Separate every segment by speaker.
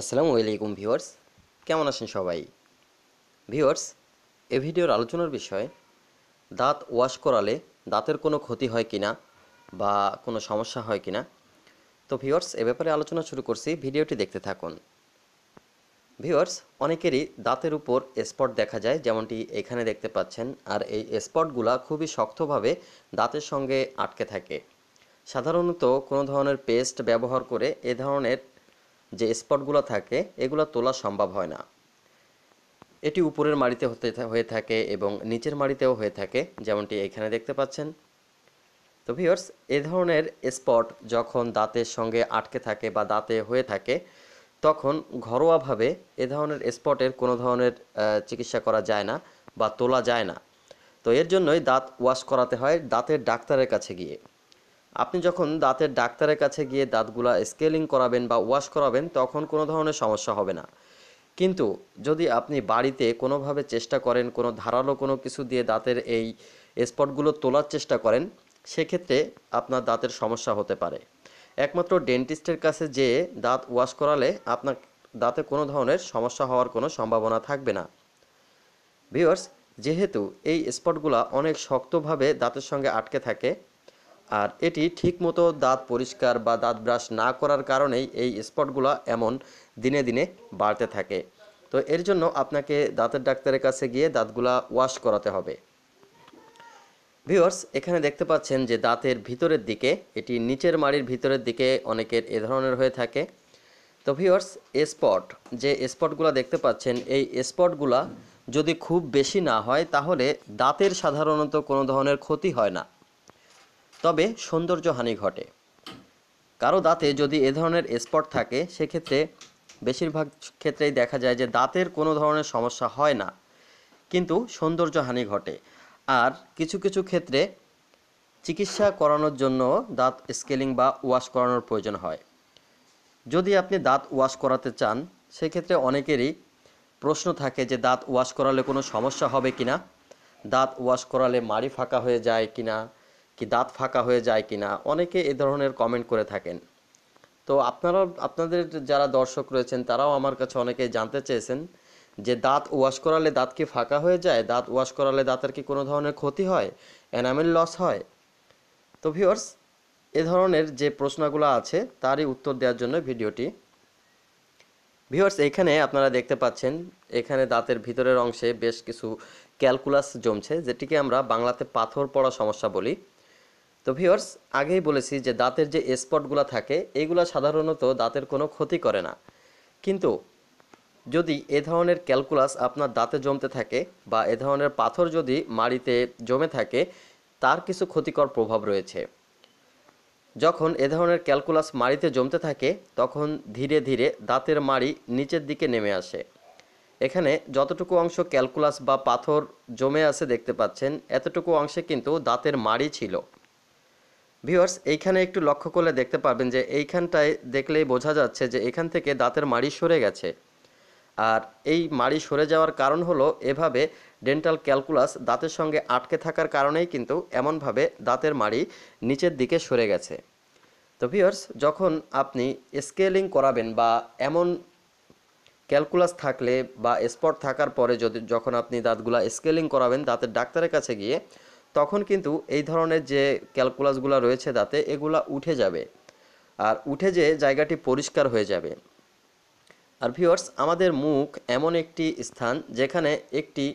Speaker 1: আসসালামু আলাইকুম ভিউয়ার্স কেমন আছেন সবাই ভিউয়ার্স এ ভিডিওর আলোচনার বিষয় দাঁত ওয়াশ করালে দাঁতের কোনো ক্ষতি হয় কিনা বা কোনো সমস্যা হয় কিনা তো ভিউয়ার্স এ ব্যাপারে আলোচনা শুরু করছি ভিডিওটি দেখতে থাকুন ভিউয়ার্স অনেকেরই দাঁতের উপর স্পট দেখা যায় যেমনটি এখানে দেখতে পাচ্ছেন আর এই স্পটগুলা খুবই শক্তভাবে দাঁতের সঙ্গে আটকে থাকে সাধারণত কোনো ধরনের পেস্ট ব্যবহার করে এ ধরনের যে স্পটগুলো থাকে এগুলো তোলা সম্ভব হয় না এটি উপরের মাড়িতে হতে হয়ে থাকে এবং নিচের মাড়িতেও হয়ে থাকে যেমনটি এখানে দেখতে পাচ্ছেন তো ভিওর্স এ ধরনের স্পট যখন দাঁতের সঙ্গে আটকে থাকে বা দাঁতে হয়ে থাকে তখন ঘরোয়াভাবে এ ধরনের স্পটের কোনো ধরনের চিকিৎসা করা যায় না বা তোলা যায় না তো এর জন্যই দাঁত ওয়াশ করাতে হয় দাঁতের ডাক্তারের কাছে গিয়ে আপনি যখন দাঁতের ডাক্তারের কাছে গিয়ে দাঁতগুলো স্কেলিং করাবেন বা ওয়াশ করাবেন তখন কোনো ধরনের সমস্যা হবে না কিন্তু যদি আপনি বাড়িতে কোনোভাবে চেষ্টা করেন কোনো ধারালো কোনো কিছু দিয়ে দাঁতের এই স্পটগুলো তোলার চেষ্টা করেন সেক্ষেত্রে আপনার দাঁতের সমস্যা হতে পারে একমাত্র ডেন্টিস্টের কাছে যেয়ে দাঁত ওয়াশ করালে আপনার দাঁতে কোনো ধরনের সমস্যা হওয়ার কোনো সম্ভাবনা থাকবে না ভিওর্স যেহেতু এই স্পটগুলো অনেক শক্তভাবে দাঁতের সঙ্গে আটকে থাকে আর এটি ঠিকমতো দাঁত পরিষ্কার বা দাঁত ব্রাশ না করার কারণেই এই স্পটগুলো এমন দিনে দিনে বাড়তে থাকে তো এর জন্য আপনাকে দাঁতের ডাক্তারের কাছে গিয়ে দাঁতগুলা ওয়াশ করাতে হবে ভিউয়ার্স এখানে দেখতে পাচ্ছেন যে দাঁতের ভিতরের দিকে এটি নিচের মাড়ির ভিতরের দিকে অনেকের এ ধরনের হয়ে থাকে তো ভিউয়ার্স স্পট যে স্পটগুলো দেখতে পাচ্ছেন এই স্পটগুলা যদি খুব বেশি না হয় তাহলে দাঁতের সাধারণত কোনো ধরনের ক্ষতি হয় না তবে সৌন্দর্যহানি ঘটে কারো দাঁতে যদি এ ধরনের স্পট থাকে সেক্ষেত্রে বেশিরভাগ ক্ষেত্রেই দেখা যায় যে দাঁতের কোনো ধরনের সমস্যা হয় না কিন্তু সৌন্দর্যহানি ঘটে আর কিছু কিছু ক্ষেত্রে চিকিৎসা করানোর জন্য দাঁত স্কেলিং বা ওয়াশ করানোর প্রয়োজন হয় যদি আপনি দাঁত ওয়াশ করাতে চান সেক্ষেত্রে অনেকেরই প্রশ্ন থাকে যে দাঁত ওয়াশ করালে কোনো সমস্যা হবে কি না দাঁত ওয়াশ করালে মাড়ি ফাঁকা হয়ে যায় কি না কি দাঁত ফাঁকা হয়ে যায় কি না অনেকে এ ধরনের কমেন্ট করে থাকেন তো আপনারা আপনাদের যারা দর্শক রয়েছেন তারাও আমার কাছে অনেকে জানতে চেয়েছেন যে দাঁত ওয়াশ করালে দাঁত কি ফাঁকা হয়ে যায় দাঁত ওয়াশ করালে দাঁতের কি কোনো ধরনের ক্ষতি হয় এনামেল লস হয় তো ভিওর্স এ ধরনের যে প্রশ্নগুলো আছে তারই উত্তর দেওয়ার জন্য ভিডিওটি ভিওর্স এখানে আপনারা দেখতে পাচ্ছেন এখানে দাঁতের ভিতরের অংশে বেশ কিছু ক্যালকুলাস জমছে যেটিকে আমরা বাংলাতে পাথর পড়া সমস্যা বলি তো ভিওর্স আগেই বলেছি যে দাঁতের যে স্পটগুলো থাকে এগুলো সাধারণত দাঁতের কোনো ক্ষতি করে না কিন্তু যদি এ ধরনের ক্যালকুলাস আপনার দাঁতে জমতে থাকে বা এ ধরনের পাথর যদি মাড়িতে জমে থাকে তার কিছু ক্ষতিকর প্রভাব রয়েছে যখন এ ধরনের ক্যালকুলাস মাড়িতে জমতে থাকে তখন ধীরে ধীরে দাঁতের মাড়ি নিচের দিকে নেমে আসে এখানে যতটুকু অংশ ক্যালকুলাস বা পাথর জমে আছে দেখতে পাচ্ছেন এতটুকু অংশে কিন্তু দাঁতের মাড়ি ছিল ভিউয়ার্স এইখানে একটু লক্ষ্য করলে দেখতে পারবেন যে এইখানটায় দেখলেই বোঝা যাচ্ছে যে এখান থেকে দাঁতের মাড়ি সরে গেছে আর এই মাড়ি সরে যাওয়ার কারণ হলো এভাবে ডেন্টাল ক্যালকুলাস দাঁতের সঙ্গে আটকে থাকার কারণেই কিন্তু এমনভাবে দাঁতের মাড়ি নিচের দিকে সরে গেছে তো ভিউয়ার্স যখন আপনি স্কেলিং করাবেন বা এমন ক্যালকুলাস থাকলে বা স্পট থাকার পরে যদি যখন আপনি দাঁতগুলা স্কেলিং করাবেন দাঁতের ডাক্তারের কাছে গিয়ে তখন কিন্তু এই ধরনের যে ক্যালকুলাসগুলো রয়েছে তাতে এগুলা উঠে যাবে আর উঠে যে জায়গাটি পরিষ্কার হয়ে যাবে আর ভিওর্স আমাদের মুখ এমন একটি স্থান যেখানে একটি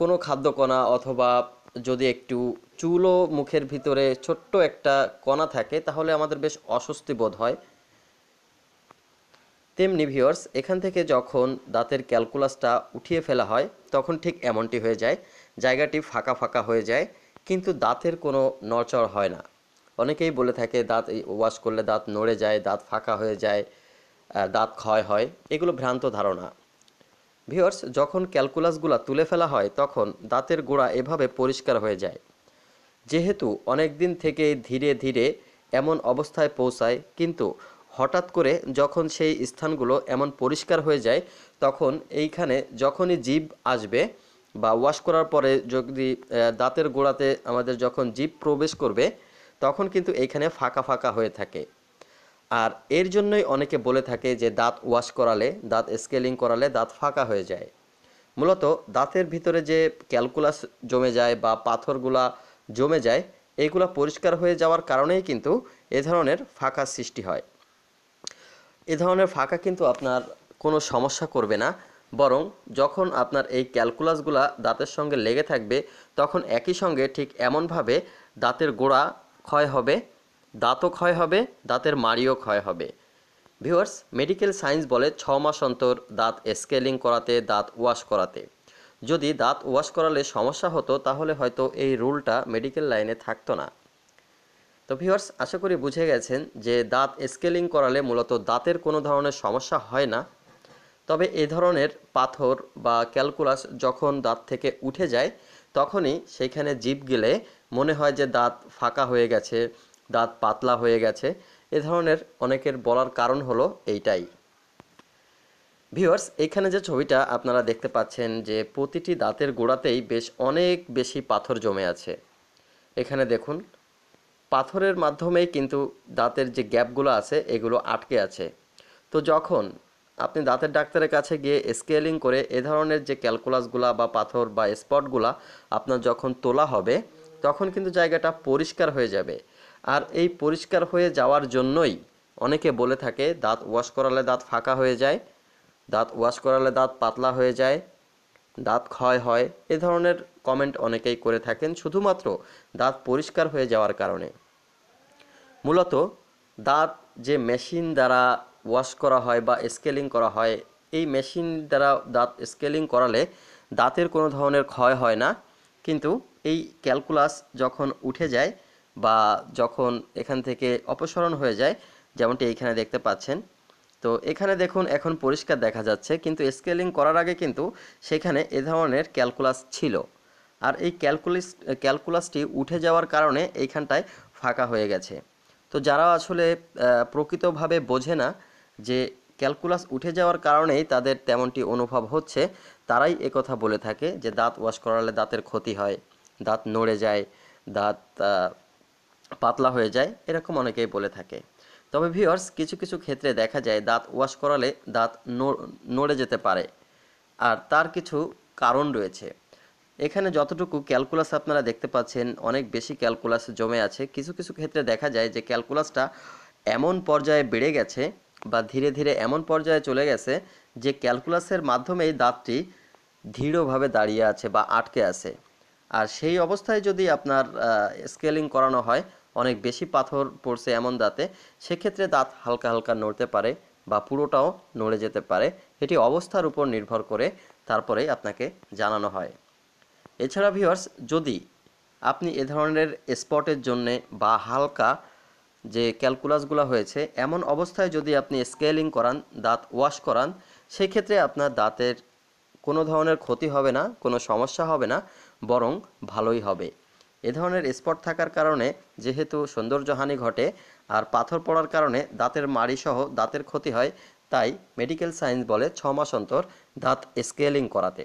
Speaker 1: কোনো খাদ্যকণা অথবা যদি একটু চুলও মুখের ভিতরে ছোট্ট একটা কণা থাকে তাহলে আমাদের বেশ অস্বস্তি বোধ হয় তেমনি ভিওর্স এখান থেকে যখন দাঁতের ক্যালকুলাসটা উঠিয়ে ফেলা হয় তখন ঠিক এমনটি হয়ে যায় জায়গাটি ফাঁকা ফাঁকা হয়ে যায় কিন্তু দাঁতের কোনো নড়চড় হয় না অনেকেই বলে থাকে দাঁত ওয়াশ করলে দাঁত নড়ে যায় দাঁত ফাঁকা হয়ে যায় দাঁত ক্ষয় হয় এগুলো ভ্রান্ত ধারণা ভিওর্স যখন ক্যালকুলাসগুলো তুলে ফেলা হয় তখন দাঁতের গোড়া এভাবে পরিষ্কার হয়ে যায় যেহেতু অনেক দিন থেকে ধীরে ধীরে এমন অবস্থায় পৌঁছায় কিন্তু হঠাৎ করে যখন সেই স্থানগুলো এমন পরিষ্কার হয়ে যায় তখন এইখানে যখনই জীব আসবে বা ওয়াশ করার পরে যদি দাঁতের গোড়াতে আমাদের যখন জীব প্রবেশ করবে তখন কিন্তু এইখানে ফাঁকা ফাঁকা হয়ে থাকে আর এর জন্যই অনেকে বলে থাকে যে দাঁত ওয়াশ করালে দাঁত স্কেলিং করালে দাঁত ফাঁকা হয়ে যায় মূলত দাঁতের ভিতরে যে ক্যালকুলাস জমে যায় বা পাথরগুলা জমে যায় এগুলা পরিষ্কার হয়ে যাওয়ার কারণেই কিন্তু এ ধরনের ফাঁকা সৃষ্টি হয় এ ধরনের ফাঁকা কিন্তু আপনার কোনো সমস্যা করবে না বরং যখন আপনার এই ক্যালকুলাসগুলা দাঁতের সঙ্গে লেগে থাকবে তখন একই সঙ্গে ঠিক এমনভাবে দাঁতের গোড়া ক্ষয় হবে দাঁতও ক্ষয় হবে দাঁতের মাড়িও ক্ষয় হবে ভিউয়ার্স মেডিকেল সায়েন্স বলে ছ মাস অন্তর দাঁত স্কেলিং করাতে দাঁত ওয়াশ করাতে যদি দাঁত ওয়াশ করালে সমস্যা হতো তাহলে হয়তো এই রুলটা মেডিকেল লাইনে থাকতো না তো ভিউয়ার্স আশা করি বুঝে গেছেন যে দাঁত স্কেলিং করালে মূলত দাঁতের কোনো ধরনের সমস্যা হয় না তবে এ ধরনের পাথর বা ক্যালকুলাস যখন দাঁত থেকে উঠে যায় তখনই সেখানে জিভ গেলে মনে হয় যে দাঁত ফাঁকা হয়ে গেছে দাঁত পাতলা হয়ে গেছে এ ধরনের অনেকের বলার কারণ হলো এইটাই ভিউয়ার্স এখানে যে ছবিটা আপনারা দেখতে পাচ্ছেন যে প্রতিটি দাঁতের গোড়াতেই বেশ অনেক বেশি পাথর জমে আছে এখানে দেখুন পাথরের মাধ্যমেই কিন্তু দাঁতের যে গ্যাপগুলো আছে এগুলো আটকে আছে তো যখন আপনি দাঁতের ডাক্তারের কাছে গিয়ে স্কেলিং করে এ ধরনের যে ক্যালকুলাসগুলা বা পাথর বা স্পটগুলা আপনার যখন তোলা হবে তখন কিন্তু জায়গাটা পরিষ্কার হয়ে যাবে আর এই পরিষ্কার হয়ে যাওয়ার জন্যই অনেকে বলে থাকে দাঁত ওয়াশ করালে দাঁত ফাঁকা হয়ে যায় দাঁত ওয়াশ করালে দাঁত পাতলা হয়ে যায় দাঁত ক্ষয় হয় এ ধরনের কমেন্ট অনেকেই করে থাকেন শুধুমাত্র দাঁত পরিষ্কার হয়ে যাওয়ার কারণে মূলত দাঁত যে মেশিন দ্বারা ওয়াশ করা হয় বা স্কেলিং করা হয় এই মেশিন দ্বারা দাঁত স্কেলিং করালে দাঁতের কোনো ধরনের ক্ষয় হয় না কিন্তু এই ক্যালকুলাস যখন উঠে যায় বা যখন এখান থেকে অপসারণ হয়ে যায় যেমনটি এইখানে দেখতে পাচ্ছেন তো এখানে দেখুন এখন পরিষ্কার দেখা যাচ্ছে কিন্তু স্কেলিং করার আগে কিন্তু সেখানে এ ধরনের ক্যালকুলাস ছিল আর এই ক্যালকুলিস ক্যালকুলাসটি উঠে যাওয়ার কারণে এইখানটায় ফাঁকা হয়ে গেছে তো যারা আসলে প্রকৃতভাবে বোঝে না যে ক্যালকুলাস উঠে যাওয়ার কারণেই তাদের তেমনটি অনুভব হচ্ছে তারাই কথা বলে থাকে যে দাঁত ওয়াশ করালে দাঁতের ক্ষতি হয় দাঁত নড়ে যায় দাঁত পাতলা হয়ে যায় এরকম অনেকেই বলে থাকে তবে ভিওর্স কিছু কিছু ক্ষেত্রে দেখা যায় দাঁত ওয়াশ করালে দাঁত নড়ে যেতে পারে আর তার কিছু কারণ রয়েছে এখানে যতটুকু ক্যালকুলাস আপনারা দেখতে পাচ্ছেন অনেক বেশি ক্যালকুলাস জমে আছে কিছু কিছু ক্ষেত্রে দেখা যায় যে ক্যালকুলাসটা এমন পর্যায়ে বেড়ে গেছে বা ধীরে ধীরে এমন পর্যায়ে চলে গেছে যে ক্যালকুলাসের মাধ্যমেই দাঁতটি দৃঢ়ভাবে দাঁড়িয়ে আছে বা আটকে আছে আর সেই অবস্থায় যদি আপনার স্কেলিং করানো হয় অনেক বেশি পাথর পড়ছে এমন দাঁতে সেক্ষেত্রে দাঁত হালকা হালকা নড়তে পারে বা পুরোটাও নড়ে যেতে পারে এটি অবস্থার উপর নির্ভর করে তারপরে আপনাকে জানানো হয় এছাড়া ভিওয়ার্স যদি আপনি এ ধরনের স্পটের জন্যে বা হালকা যে ক্যালকুলাসগুলো হয়েছে এমন অবস্থায় যদি আপনি স্কেলিং করান দাঁত ওয়াশ করান সেক্ষেত্রে আপনার দাঁতের কোনো ধরনের ক্ষতি হবে না কোনো সমস্যা হবে না বরং ভালোই হবে এ ধরনের স্পট থাকার কারণে যেহেতু সৌন্দর্যহানি ঘটে আর পাথর পড়ার কারণে দাঁতের মাড়িসহ দাঁতের ক্ষতি হয় তাই মেডিকেল সায়েন্স বলে ছ মাস অন্তর দাঁত স্কেলিং করাতে